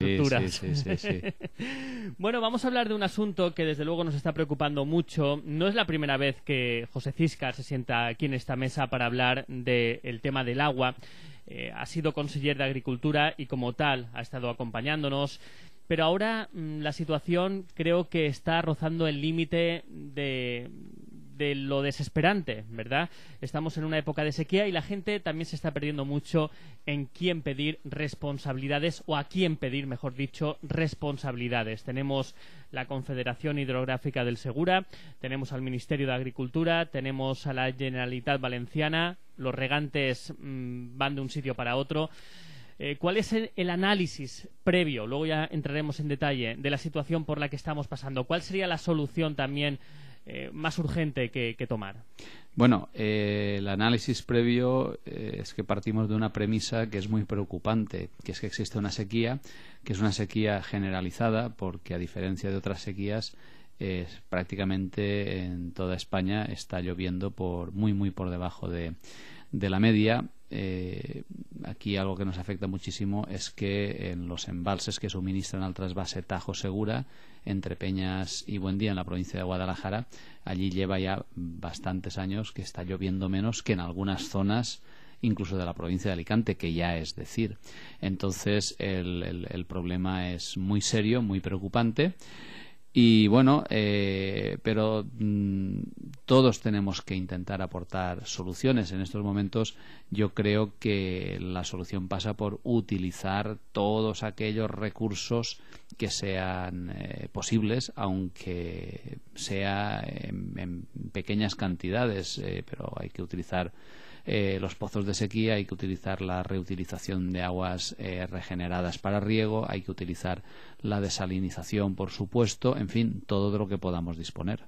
bueno, vamos a hablar de un asunto que desde luego nos está preocupando mucho. No es la primera vez que José Ciscar se sienta aquí en esta mesa para hablar del tema del agua. Eh, ha sido conseller de Agricultura y como tal ha estado acompañándonos. Pero ahora mm, la situación creo que está rozando el límite de de lo desesperante, ¿verdad? Estamos en una época de sequía y la gente también se está perdiendo mucho en quién pedir responsabilidades o a quién pedir, mejor dicho, responsabilidades. Tenemos la Confederación Hidrográfica del Segura, tenemos al Ministerio de Agricultura, tenemos a la Generalitat Valenciana, los regantes mm, van de un sitio para otro. Eh, ¿Cuál es el, análisis previo? Luego ya entraremos en detalle de la situación por la que estamos pasando. ¿Cuál sería la solución también eh, más urgente que, tomar? Bueno, eh, el análisis previo eh, es que partimos de una premisa que es muy preocupante, que es que existe una sequía, que es una sequía generalizada, porque a diferencia de otras sequías, prácticamente en toda España está lloviendo por muy, muy por debajo de, de la media. aquí algo que nos afecta muchísimo es que en los embalses que suministran al trasvase Tajo Segura, entre Peñas y Buendía, en la provincia de Guadalajara. Allí lleva ya bastantes años que está lloviendo menos que en algunas zonas incluso de la provincia de Alicante, que ya es decir. Entonces, el, el problema es muy serio, muy preocupante. Y bueno, eh, pero mm, todos tenemos que intentar aportar soluciones. En estos momentos yo creo que la solución pasa por utilizar todos aquellos recursos que sean eh, posibles, aunque sea en, pequeñas cantidades, eh, pero hay que utilizar eh, los pozos de sequía, hay que utilizar la reutilización de aguas eh, regeneradas para riego, hay que utilizar la desalinización, por supuesto, en fin, todo lo que podamos disponer.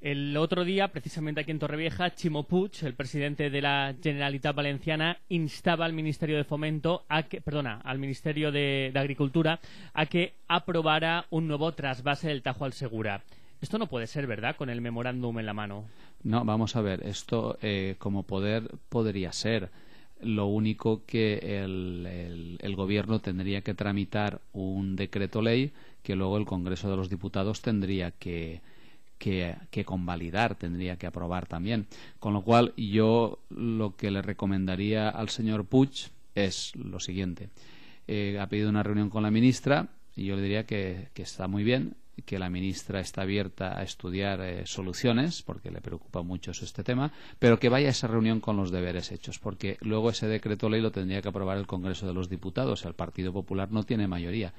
El otro día, precisamente aquí en Torrevieja, Chimo Puig, el presidente de la Generalitat Valenciana, instaba al Ministerio de Fomento, a que, perdona, al Ministerio de, Agricultura, a que aprobara un nuevo trasvase del Tajo al Segura. Esto no puede ser, ¿verdad? Con el memorándum en la mano. No, vamos a ver, esto eh, como poder podría ser. Lo único que el, el, gobierno tendría que tramitar un decreto ley que luego el Congreso de los Diputados tendría que, que, que, convalidar, tendría que aprobar también. Con lo cual, yo lo que le recomendaría al señor Puig es lo siguiente. Eh, ha pedido una reunión con la ministra y yo le diría que, que está muy bien, que la ministra está abierta a estudiar eh, soluciones, porque le preocupa mucho este tema, pero que vaya a esa reunión con los deberes hechos, porque luego ese decreto ley lo tendría que aprobar el Congreso de los Diputados, el Partido Popular no tiene mayoría.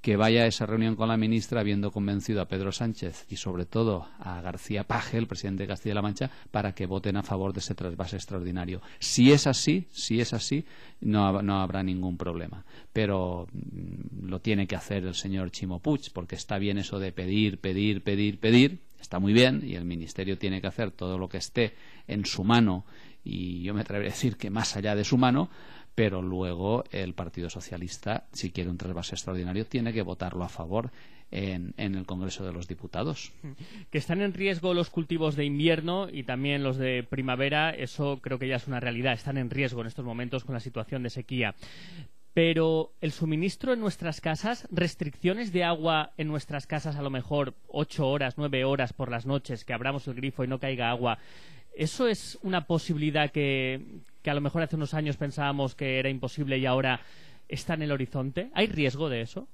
Que vaya a esa reunión con la ministra habiendo convencido a Pedro Sánchez y sobre todo a García Paje, el presidente de Castilla-La Mancha, para que voten a favor de ese trasvase extraordinario. Si es así, si es así, no, no habrá ningún problema. Pero mm, lo tiene que hacer el señor Chimo Puig, porque está bien eso de pedir, pedir, pedir, pedir, está muy bien y el Ministerio tiene que hacer todo lo que esté en su mano y yo me atrevería a decir que más allá de su mano, pero luego el Partido Socialista, si quiere un trasvase extraordinario, tiene que votarlo a favor en, en, el Congreso de los Diputados. Que están en riesgo los cultivos de invierno y también los de primavera, eso creo que ya es una realidad, están en riesgo en estos momentos con la situación de sequía pero el suministro en nuestras casas, restricciones de agua en nuestras casas a lo mejor ocho horas, nueve horas por las noches, que abramos el grifo y no caiga agua, ¿eso es una posibilidad que, a lo mejor hace unos años pensábamos que era imposible y ahora está en el horizonte? ¿Hay riesgo de eso?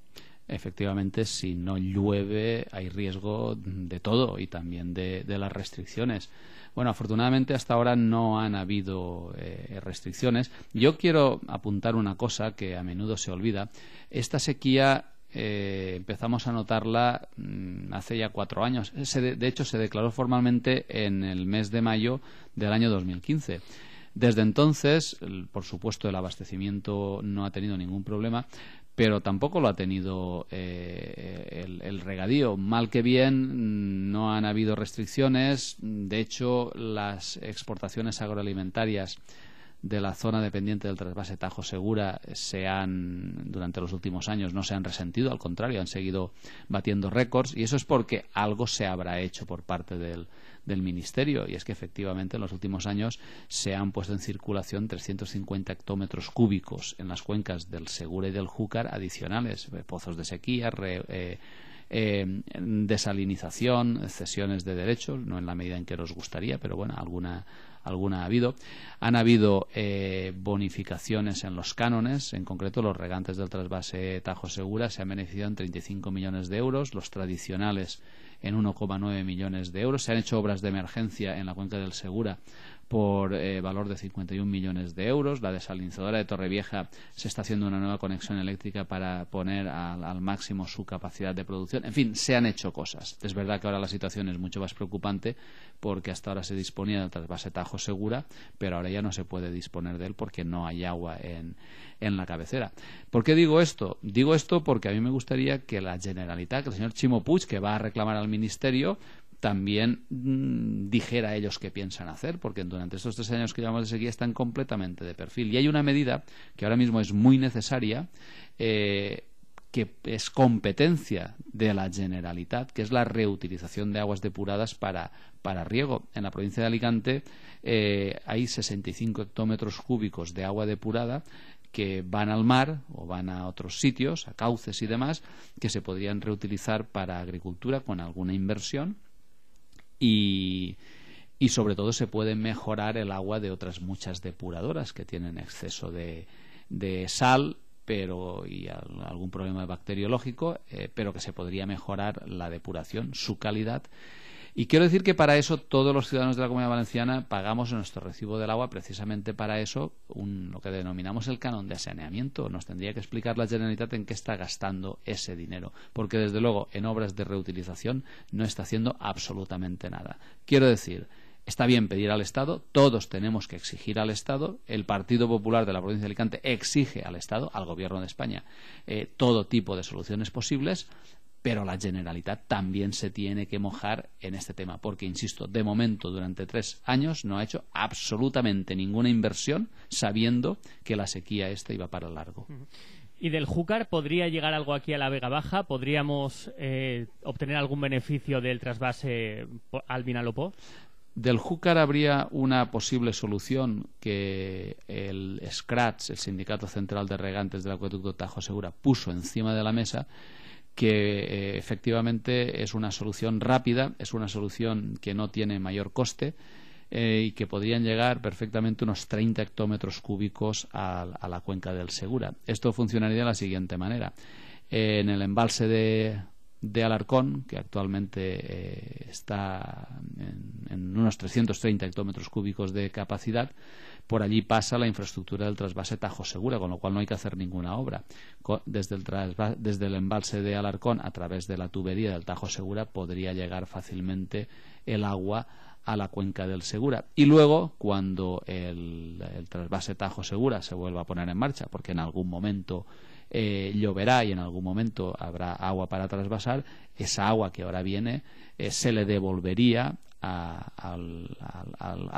Efectivamente, si no llueve hay riesgo de todo y también de las restricciones. Bueno, afortunadamente hasta ahora no han habido eh, restricciones. Yo quiero apuntar una cosa que a menudo se olvida. Esta sequía eh, empezamos a notarla mm, hace ya cuatro años. de, hecho, se declaró formalmente en el mes de mayo del año 2015. Desde entonces, por supuesto, el abastecimiento no ha tenido ningún problema, pero tampoco lo ha tenido eh, el, regadío. Mal que bien, no han habido restricciones. De hecho, las exportaciones agroalimentarias de la zona dependiente del trasvase Tajo Segura se han, durante los últimos años, no se han resentido, al contrario, han seguido batiendo récords y eso es porque algo se habrá hecho por parte del, del Ministerio, y es que efectivamente en los últimos años se han puesto en circulación 350 hectómetros cúbicos en las cuencas del Segura y del Júcar adicionales, eh, pozos de sequía, eh, em, desalinización, cesiones de derechos, no en la medida en que nos gustaría, pero bueno, alguna, alguna ha habido. Han habido eh, bonificaciones en los cánones, en concreto los regantes del trasvase Tajo Segura se han beneficiado en 35 millones de euros, los tradicionales en 1,9 millones de euros. Se han hecho obras de emergencia en la cuenca del Segura por eh, valor de 51 millones de euros. La desalinizadora de Torrevieja se está haciendo una nueva conexión eléctrica para poner al, máximo su capacidad de producción. En fin, se han hecho cosas. Es verdad que ahora la situación es mucho más preocupante porque hasta ahora se disponía de del trasvase Tajo Segura, pero ahora ya no se puede disponer de él porque no hay agua en, en la cabecera. ¿Por qué digo esto? Digo esto porque a mí me gustaría que la Generalitat, que el señor Chimo Puig, que va a reclamar al Ministerio, también mm, dijera a ellos qué piensan hacer, porque durante estos tres años que llevamos de sequía están completamente de perfil. Y hay una medida que ahora mismo es muy necesaria, eh, que es competencia de la Generalitat, que es la reutilización de aguas depuradas para, para riego. En la provincia de Alicante eh, hay 65 hectómetros cúbicos de agua depurada que van al mar o van a otros sitios, a cauces y demás, que se podrían reutilizar para agricultura con alguna inversión y, y sobre todo se puede mejorar el agua de otras muchas depuradoras que tienen exceso de, sal pero y algún problema bacteriológico, eh, pero que se podría mejorar la depuración, su calidad y quiero decir que para eso todos los ciudadanos de la Comunidad Valenciana pagamos en nuestro recibo del agua precisamente para eso lo que denominamos el canon de saneamiento. Nos tendría que explicar la Generalitat en qué está gastando ese dinero, porque desde luego en obras de reutilización no está haciendo absolutamente nada. Quiero decir, Está bien pedir al Estado, todos tenemos que exigir al Estado. El Partido Popular de la provincia de Alicante exige al Estado, al Gobierno de España, eh, todo tipo de soluciones posibles, pero la generalidad también se tiene que mojar en este tema, porque, insisto, de momento, durante tres años, no ha hecho absolutamente ninguna inversión sabiendo que la sequía esta iba para largo. ¿Y del Júcar podría llegar algo aquí a la Vega Baja? ¿Podríamos eh, obtener algún beneficio del trasvase al Vinalopó? Del Júcar habría una posible solución que el SCRATS, el Sindicato Central de Regantes del Acueducto Tajo Segura, puso encima de la mesa que eh, efectivamente es una solución rápida, es una solución que no tiene mayor coste eh, y que podrían llegar perfectamente unos 30 hectómetros cúbicos a, la cuenca del Segura. Esto funcionaría de la siguiente manera. en el embalse de, de Alarcón, que actualmente eh, está en, unos 330 hectómetros cúbicos de capacidad, por allí pasa la infraestructura del trasvase Tajo Segura, con lo cual no hay que hacer ninguna obra. Desde el, desde el embalse de Alarcón, a través de la tubería del Tajo Segura, podría llegar fácilmente el agua a la cuenca del Segura. Y luego, cuando el, el trasvase Tajo Segura se vuelva a poner en marcha, porque en algún momento eh, lloverá y en algún momento habrá agua para trasvasar, esa agua que ahora viene eh, se le devolvería al,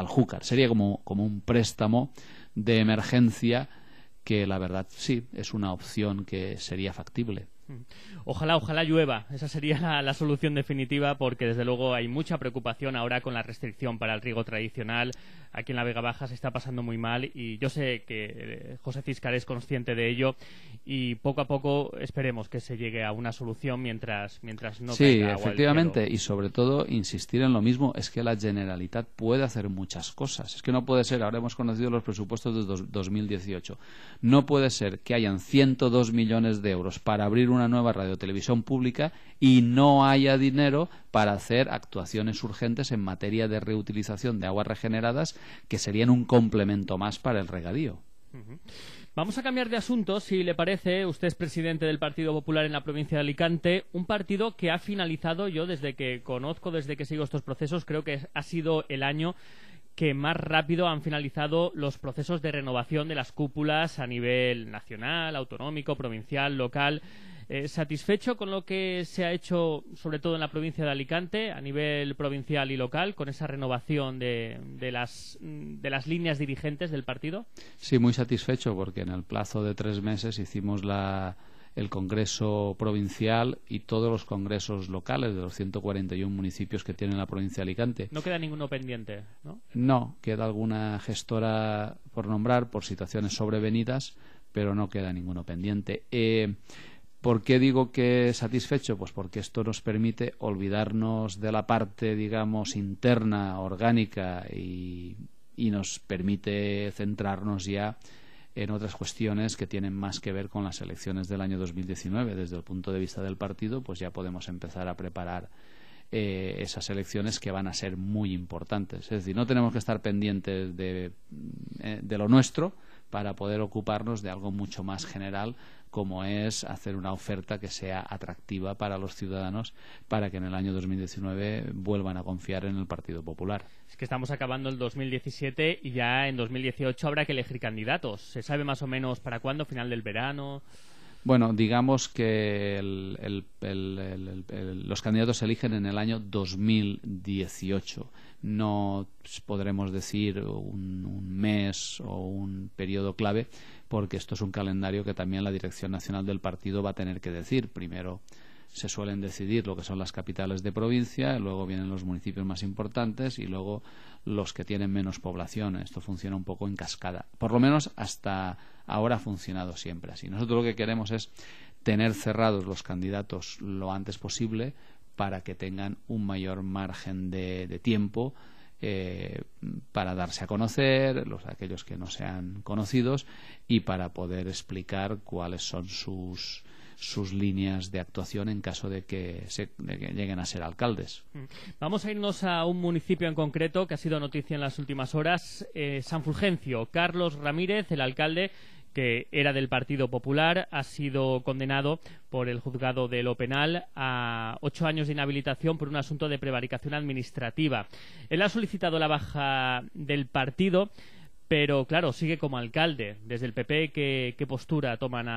Júcar. Sería como un préstamo de emergencia que la verdad sí es una opción que sería factible. Mm. Ojalá, ojalá llueva. Esa sería la, solución definitiva porque desde luego hay mucha preocupación ahora con la restricción para el riego tradicional. Aquí en la Vega Baja se está pasando muy mal y yo sé que eh, José Fiscal es consciente de ello y poco a poco esperemos que se llegue a una solución mientras, mientras no Sí, efectivamente y sobre todo insistir en lo mismo es que la Generalitat puede hacer muchas cosas. Es que no puede ser, ahora hemos conocido los presupuestos de 2018, no puede ser que hayan 102 millones de euros para abrir un una nueva radiotelevisión pública y no haya dinero para hacer actuaciones urgentes en materia de reutilización de aguas regeneradas que serían un complemento más para el regadío. Vamos a cambiar de asunto, si le parece. Usted es presidente del Partido Popular en la provincia de Alicante, un partido que ha finalizado, yo desde que conozco, desde que sigo estos procesos, creo que ha sido el año que más rápido han finalizado los procesos de renovación de las cúpulas a nivel nacional, autonómico, provincial, local. Eh, ¿Satisfecho con lo que se ha hecho, sobre todo en la provincia de Alicante, a nivel provincial y local, con esa renovación de, las, mm, de las líneas dirigentes del partido? Sí, muy satisfecho, porque en el plazo de tres meses hicimos la, el Congreso Provincial y todos los congresos locales de los 141 municipios que tiene la provincia de Alicante. No queda ninguno pendiente, ¿no? No, queda alguna gestora por nombrar por situaciones sobrevenidas, pero no queda ninguno pendiente. Eh, ¿Por qué digo que satisfecho? Pues porque esto nos permite olvidarnos de la parte, digamos, interna, orgánica y, nos permite centrarnos ya en otras cuestiones que tienen más que ver con las elecciones del año 2019. Desde el punto de vista del partido, pues ya podemos empezar a preparar eh, esas elecciones que van a ser muy importantes. Es decir, no tenemos que estar pendientes de eh, lo nuestro para poder ocuparnos de algo mucho más general como es hacer una oferta que sea atractiva para los ciudadanos para que en el año 2019 vuelvan a confiar en el Partido Popular. Es que estamos acabando el 2017 y ya en 2018 habrá que elegir candidatos. ¿Se sabe más o menos para cuándo? ¿Final del verano? Bueno, digamos que los candidatos se eligen en el año 2018. No podremos decir un, un mes o un periodo clave, porque esto es un calendario que también la Dirección Nacional del Partido va a tener que decir. Primero se suelen decidir lo que son las capitales de provincia, luego vienen los municipios más importantes y luego los que tienen menos población. Esto funciona un poco en cascada. Por lo menos hasta ahora ha funcionado siempre así. Nosotros lo que queremos es tener cerrados los candidatos lo antes posible para que tengan un mayor margen de, de tiempo eh, para darse a conocer, los, aquellos que no sean conocidos, y para poder explicar cuáles son sus, sus líneas de actuación en caso de que, se, lleguen a ser alcaldes. Mm. Vamos a irnos a un municipio en concreto que ha sido noticia en las últimas horas, eh, San Fulgencio. Carlos Ramírez, el alcalde, que era del Partido Popular, ha sido condenado por el juzgado de lo penal a ocho años de inhabilitación por un asunto de prevaricación administrativa. Él ha solicitado la baja del partido pero claro, sigue como alcalde. Desde el PP, ¿qué, qué postura toman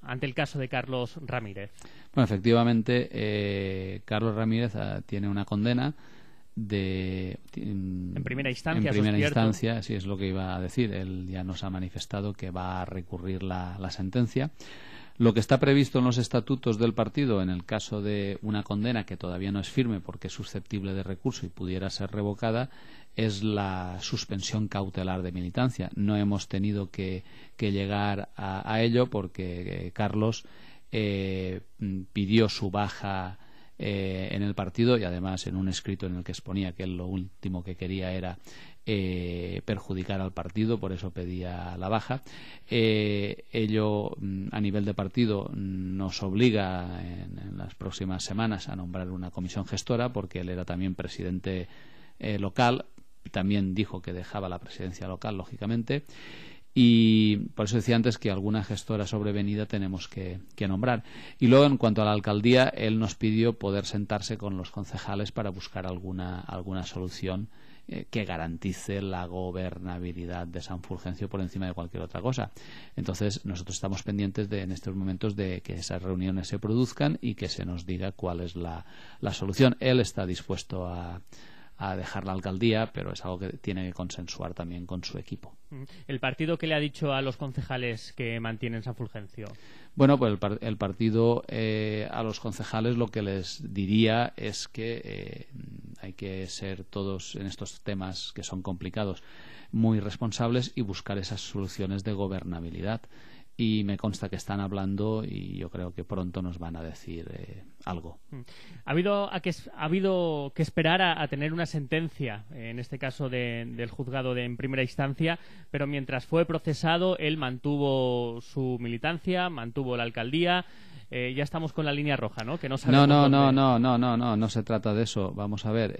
ante el caso de Carlos Ramírez? Bueno, efectivamente, eh, Carlos Ramírez ah, tiene una condena de en, mm, primera instancia en primera instancia sí es lo que iba a decir él ya nos ha manifestado que va a recurrir la, sentencia lo que está previsto en los estatutos del partido en el caso de una condena que todavía no es firme porque es susceptible de recurso y pudiera ser revocada es la suspensión cautelar de militancia. No hemos tenido que, llegar a, ello porque eh, Carlos eh, mm, pidió su baja eh, en el partido y además en un escrito en el que exponía que lo último que quería era eh, perjudicar al partido, por eso pedía la baja. Eh, ello mm, a nivel de partido mm, nos obliga en, en, las próximas semanas a nombrar una comisión gestora porque él era también presidente local, también dijo que dejaba la presidencia local, lógicamente. Y por eso decía antes que alguna gestora sobrevenida tenemos que, nombrar. Y luego, en cuanto a la alcaldía, él nos pidió poder sentarse con los concejales para buscar alguna, alguna solución eh, que garantice la gobernabilidad de San Fulgencio por encima de cualquier otra cosa. Entonces, nosotros estamos pendientes de, en estos momentos de que esas reuniones se produzcan y que se nos diga cuál es la solución. Él está dispuesto a a dejar la alcaldía, pero es algo que tiene que consensuar también con su equipo. Mm. ¿El partido qué le ha dicho a los concejales que mantienen San Fulgencio? Bueno, pues el, partido eh, a los concejales lo que les diría es que eh, hay que ser todos en estos temas que son complicados muy responsables y buscar esas soluciones de gobernabilidad y me consta que están hablando y yo creo que pronto nos van a decir eh, algo. Mm. Ha habido, que, ha habido que esperar a, tener una sentencia, eh, en este caso del juzgado de, en primera instancia, pero mientras fue procesado, él mantuvo su militancia, mantuvo la alcaldía. Eh, ya estamos con la línea roja, ¿no? Que no, no, no, no, no, no, no, no, no se trata de eso. Vamos a ver,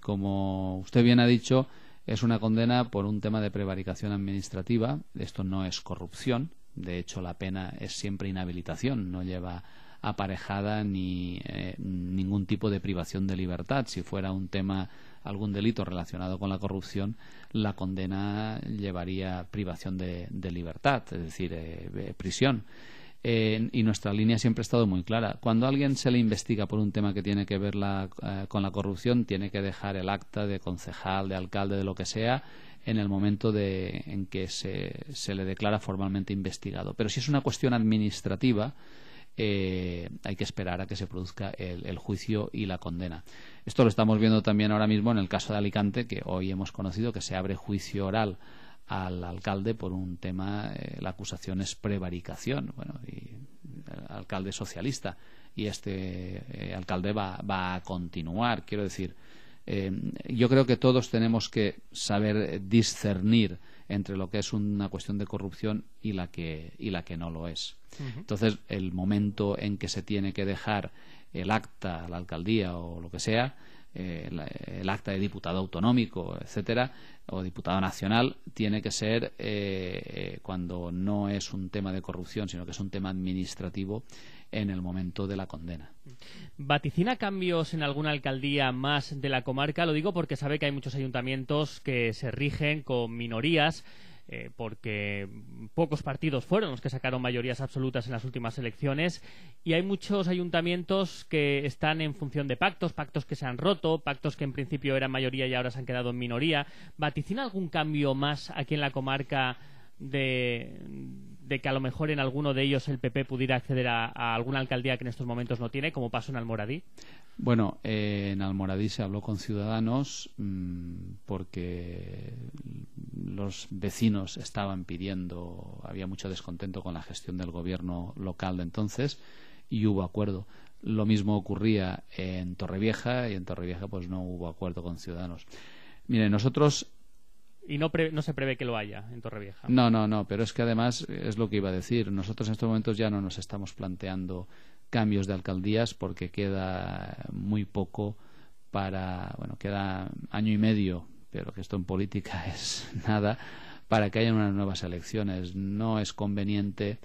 como usted bien ha dicho, es una condena por un tema de prevaricación administrativa. Esto no es corrupción. De hecho, la pena es siempre inhabilitación. No lleva aparejada ni eh, ningún tipo de privación de libertad. Si fuera un tema, algún delito relacionado con la corrupción, la condena llevaría privación de, libertad, es decir, eh, eh, prisión. Eh, y nuestra línea siempre ha estado muy clara. Cuando a alguien se le investiga por un tema que tiene que ver eh, con la corrupción, tiene que dejar el acta de concejal, de alcalde, de lo que sea, en el momento en que se, se le declara formalmente investigado. Pero si es una cuestión administrativa, eh, hay que esperar a que se produzca el, juicio y la condena. Esto lo estamos viendo también ahora mismo en el caso de Alicante, que hoy hemos conocido que se abre juicio oral al alcalde por un tema, eh, la acusación es prevaricación, bueno, y el alcalde socialista, y este eh, alcalde va, va, a continuar. Quiero decir, eh, yo creo que todos tenemos que saber discernir entre lo que es una cuestión de corrupción y la que, y la que no lo es. Entonces, el momento en que se tiene que dejar el acta, la alcaldía o lo que sea, eh, el acta de diputado autonómico, etcétera, o diputado nacional, tiene que ser, eh, cuando no es un tema de corrupción, sino que es un tema administrativo, en el momento de la condena. ¿Vaticina cambios en alguna alcaldía más de la comarca? Lo digo porque sabe que hay muchos ayuntamientos que se rigen con minorías. Eh, porque pocos partidos fueron los que sacaron mayorías absolutas en las últimas elecciones y hay muchos ayuntamientos que están en función de pactos, pactos que se han roto, pactos que en principio eran mayoría y ahora se han quedado en minoría. ¿Vaticina algún cambio más aquí en la comarca de, de que a lo mejor en alguno de ellos el PP pudiera acceder a, alguna alcaldía que en estos momentos no tiene, como pasó en Almoradí? Bueno, eh, en Almoradí se habló con Ciudadanos mm, porque los vecinos estaban pidiendo, había mucho descontento con la gestión del gobierno local de entonces y hubo acuerdo. Lo mismo ocurría en Torrevieja y en Torrevieja pues no hubo acuerdo con Ciudadanos. Mire, nosotros y no, se prevé que lo haya en Torrevieja. No, no, no, pero es que además eh, es lo que iba a decir. Nosotros en estos momentos ya no nos estamos planteando cambios de alcaldías porque queda muy poco para, bueno, queda año y medio, pero que esto en política es nada, para que haya unas nuevas elecciones. No es conveniente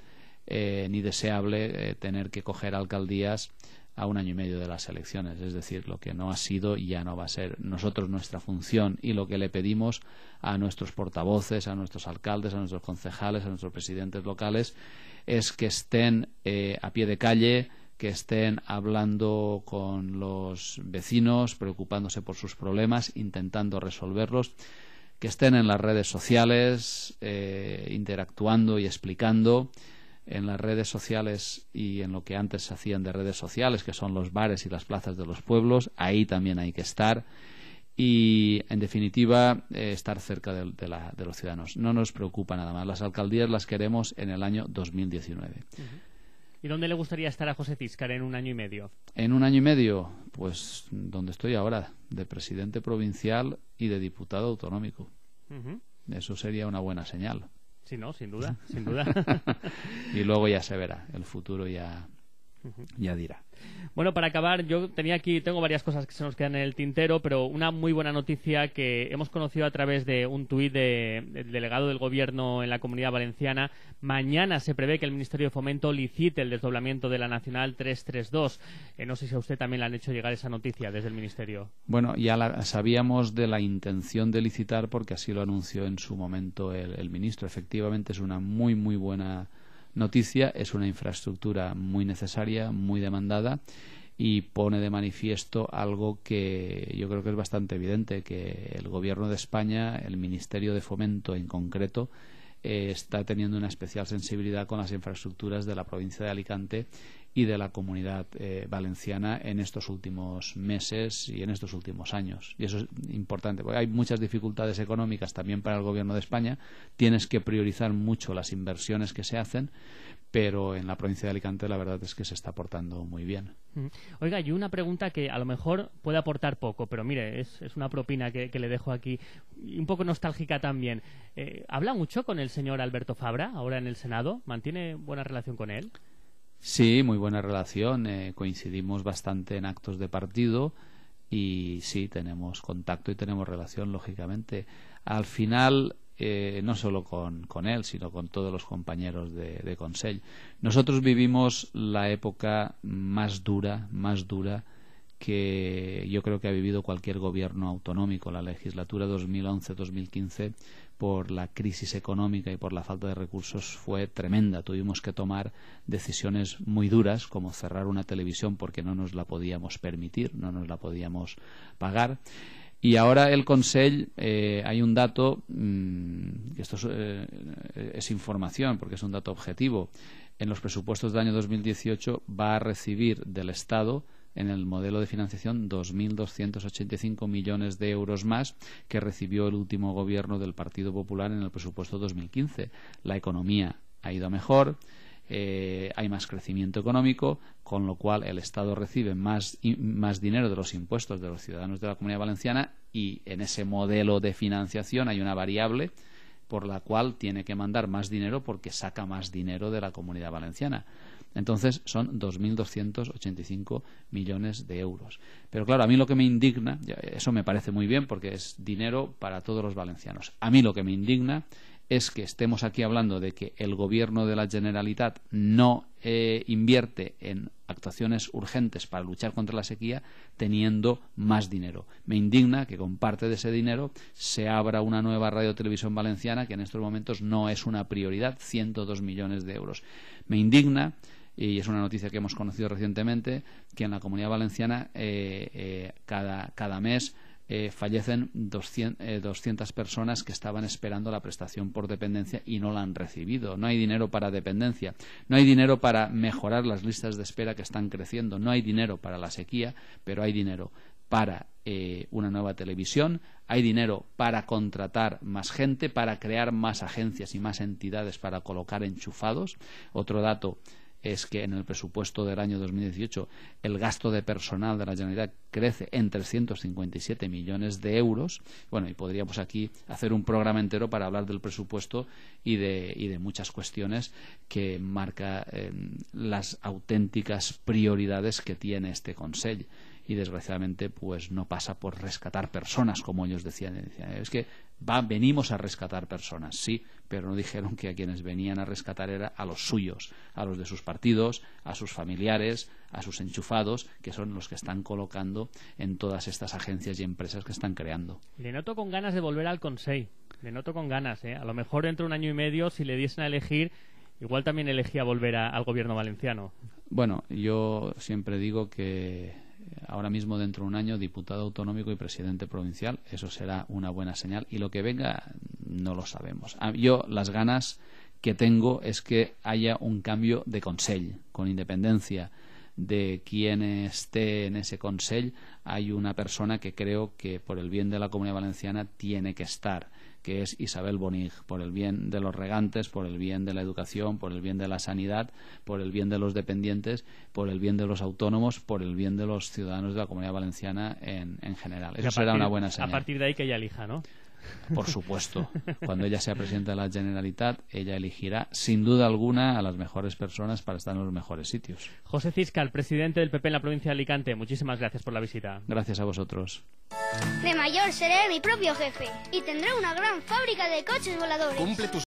eh, ni deseable eh, tener que coger alcaldías a un año y medio de las elecciones. Es decir, lo que no ha sido ya no va a ser. Nosotros nuestra función y lo que le pedimos a nuestros portavoces, a nuestros alcaldes, a nuestros concejales, a nuestros presidentes locales, es que estén eh, a pie de calle, que estén hablando con los vecinos, preocupándose por sus problemas, intentando resolverlos, que estén en las redes sociales, eh, interactuando y explicando en las redes sociales y en lo que antes se hacían de redes sociales, que son los bares y las plazas de los pueblos, ahí también hay que estar y, en definitiva, eh, estar cerca de, los ciudadanos. No nos preocupa nada más. Las alcaldías las queremos en el año 2019. ¿Y dónde le gustaría estar a José Tiscar en un año y medio? En un año y medio, pues donde estoy ahora, de presidente provincial y de diputado autonómico. Eso sería una buena señal. Sí, no, sin duda, sin duda. y luego ya se verá, el futuro ya, ya dirá. Bueno, para acabar, yo tenía aquí, tengo varias cosas que se nos quedan en el tintero, pero una muy buena noticia que hemos conocido a través de un tuit del delegado del gobierno en la comunidad valenciana. Mañana se prevé que el Ministerio de Fomento licite el desdoblamiento de la Nacional 332. Eh, no sé si a usted también le han hecho llegar esa noticia desde el Ministerio. Bueno, ya sabíamos de la intención de licitar porque así lo anunció en su momento el, el ministro. Efectivamente, es una muy, muy buena noticia, es una infraestructura muy necesaria, muy demandada y pone de manifiesto algo que yo creo que es bastante evidente, que el Gobierno de España, el Ministerio de Fomento en concreto, eh, está teniendo una especial sensibilidad con las infraestructuras de la provincia de Alicante y de la comunidad eh, valenciana en estos últimos meses y en estos últimos años. Y eso es importante, porque hay muchas dificultades económicas también para el Gobierno de España. Tienes que priorizar mucho las inversiones que se hacen, pero en la provincia de Alicante la verdad es que se está portando muy bien. Mm. Oiga, y una pregunta que a lo mejor puede aportar poco, pero mire, es, una propina que, le dejo aquí, un poco nostálgica también. Eh, ¿Habla mucho con el señor Alberto Fabra ahora en el Senado? ¿Mantiene buena relación con él? Sí, muy buena relación. Eh, coincidimos bastante en actos de partido y sí, tenemos contacto y tenemos relación, lógicamente. Al final, eh, no solo con, él, sino con todos los compañeros de, de Consell. Nosotros vivimos la época más dura, más dura que yo creo que ha vivido cualquier gobierno autonómico, la legislatura 2011-2015, por la crisis económica y por la falta de recursos fue tremenda. Tuvimos que tomar decisiones muy duras, como cerrar una televisión porque no nos la podíamos permitir, no nos la podíamos pagar. Y ahora el Consejo, eh, hay un dato, mm, esto es, eh, es información porque es un dato objetivo, en los presupuestos del año 2018 va a recibir del Estado en el modelo de financiación 2.285 millones de euros más que recibió el último gobierno del Partido Popular en el presupuesto 2015. La economía ha ido mejor. Eh, hay más crecimiento económico, con lo cual el Estado recibe más dinero de los impuestos de los ciudadanos de la Comunidad Valenciana y en ese modelo de financiación hay una variable por la cual tiene que mandar más dinero porque saca más dinero de la Comunidad Valenciana. Entonces son 2.285 millones de euros. Pero claro, a mí lo que me indigna, eso me parece muy bien porque es dinero para todos los valencianos. A mí lo que me indigna es que estemos aquí hablando de que el gobierno de la Generalitat no eh, invierte en actuaciones urgentes para luchar contra la sequía teniendo más dinero. Me indigna que con parte de ese dinero se abra una nueva radio televisión valenciana que en estos momentos no es una prioridad, 102 millones de euros. Me indigna y es una noticia que hemos conocido recientemente, que en la comunidad valenciana eh, eh, cada, cada mes eh, fallecen 200, 200, personas que estaban esperando la prestación por dependencia y no la han recibido. No hay dinero para dependencia, no hay dinero para mejorar las listas de espera que están creciendo, no hay dinero para la sequía, pero hay dinero para una nueva televisión, hay dinero para contratar más gente, para crear más agencias y más entidades para colocar enchufados. Otro dato es que en el presupuesto del año 2018 el gasto de personal de la Generalidad crece en 357 millones de euros. Bueno, y podríamos aquí hacer un programa entero para hablar del presupuesto y de, y de muchas cuestiones que marca eh, las auténticas prioridades que tiene este Consejo y desgraciadamente pues no pasa por rescatar personas como ellos decían es que venimos a rescatar personas, sí, pero no dijeron que a quienes venían a rescatar era a los suyos, a los de sus partidos, a sus familiares, a sus enchufados, que son los que están colocando en todas estas agencias y empresas que están creando. Le noto con ganas de volver al Consejo, le noto con ganas, ¿eh? A lo mejor dentro de un año y medio, si le diesen a elegir, igual también elegía volver al gobierno valenciano. Bueno, yo siempre digo que ahora mismo dentro de un año diputado autonómico y presidente provincial. Eso será una buena señal. Y lo que venga no lo sabemos. Ah, yo las ganas que tengo es que haya un cambio de consell, con independencia de quién esté en ese consejo hay una persona que creo que por el bien de la Comunidad Valenciana tiene que estar que es Isabel Bonig, por el bien de los regantes, por el bien de la educación, por el bien de la sanidad, por el bien de los dependientes, por el bien de los autónomos, por el bien de los ciudadanos de la Comunidad Valenciana en, en general. Eso será una buena señal. A partir de ahí que ella elija, ¿no? Por supuesto, cuando ella sea presidenta de la Generalitat, ella elegirá sin duda alguna a las mejores personas para estar en los mejores sitios. José Ciscal, presidente del PP en la provincia de Alicante, muchísimas gracias por la visita. Gracias a vosotros. De mayor seré mi propio jefe y tendré una gran fábrica de coches voladores.